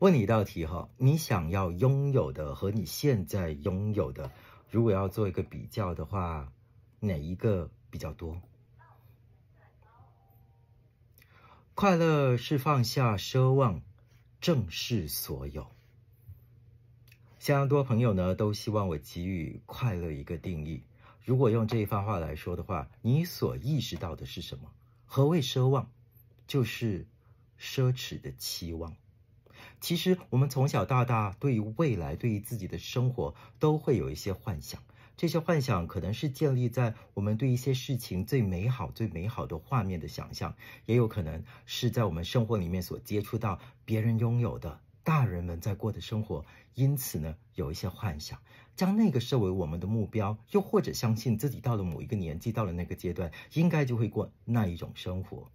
问你一道题哈，你想要拥有的和你现在拥有的，如果要做一个比较的话，哪一个比较多？快乐是放下奢望，正视所有。相当多朋友呢都希望我给予快乐一个定义。如果用这一番话来说的话，你所意识到的是什么？何谓奢望？就是奢侈的期望。其实，我们从小到大，对于未来，对于自己的生活，都会有一些幻想。这些幻想可能是建立在我们对一些事情最美好、最美好的画面的想象，也有可能是在我们生活里面所接触到别人拥有的大人们在过的生活，因此呢，有一些幻想，将那个设为我们的目标，又或者相信自己到了某一个年纪，到了那个阶段，应该就会过那一种生活。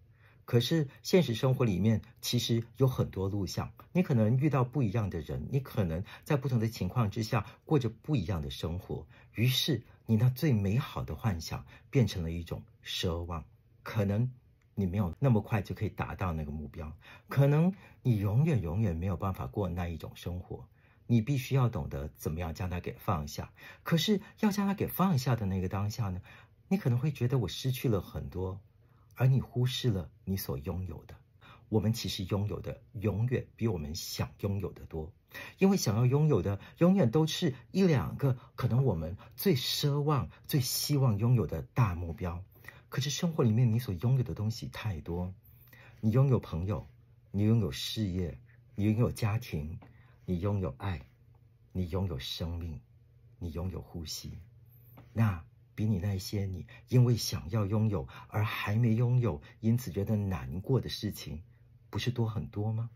可是现实生活里面其实有很多录像，你可能遇到不一样的人，你可能在不同的情况之下过着不一样的生活，于是你那最美好的幻想变成了一种奢望。可能你没有那么快就可以达到那个目标，可能你永远永远没有办法过那一种生活。你必须要懂得怎么样将它给放下。可是要将它给放下的那个当下呢，你可能会觉得我失去了很多。而你忽视了你所拥有的。我们其实拥有的永远比我们想拥有的多，因为想要拥有的永远都是一两个，可能我们最奢望、最希望拥有的大目标。可是生活里面你所拥有的东西太多，你拥有朋友，你拥有事业，你拥有家庭，你拥有爱，你拥有生命，你拥有呼吸。那比你那些你因为想要拥有而还没拥有，因此觉得难过的事情，不是多很多吗？